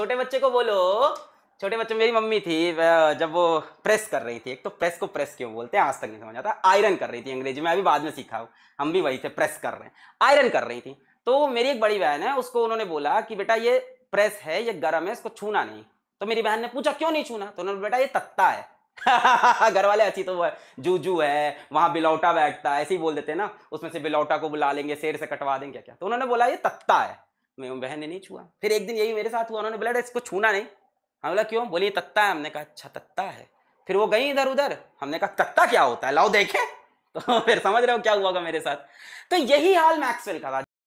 छोटे बच्चे को बोलो छोटे बच्चे मेरी मम्मी थी जब वो प्रेस कर रही थी एक तो प्रेस को प्रेस क्यों बोलते हैं आज तक नहीं समझ आता आयरन कर रही थी अंग्रेजी में अभी बाद में सीखा हूँ हम भी वही थे प्रेस कर रहे हैं आयरन कर रही थी तो मेरी एक बड़ी बहन है उसको उन्होंने बोला कि बेटा ये प्रेस है ये गर्म है इसको छूना नहीं तो मेरी बहन ने पूछा क्यों नहीं छूना तो उन्होंने बेटा ये तत्ता है घर वाले अच्छी तो वो है जूजू है वहां बिलौटा बैठता है ऐसे ही बोल देते हैं ना उसमें से बिलौटा को बुला लेंगे शेर से कटवा देंगे क्या क्या तो उन्होंने बोला ये तत्ता है मैं बहन ने नहीं छुआ फिर एक दिन यही मेरे साथ हुआ उन्होंने बोला इसको छूना नहीं हम बोला क्यों बोली तत्ता है हमने कहा अच्छा तत्ता है फिर वो गई इधर उधर हमने कहा तत्ता क्या होता है लाओ देखे तो फिर समझ रहे हो क्या हुआ मेरे साथ तो यही हाल मैक्सवेल का था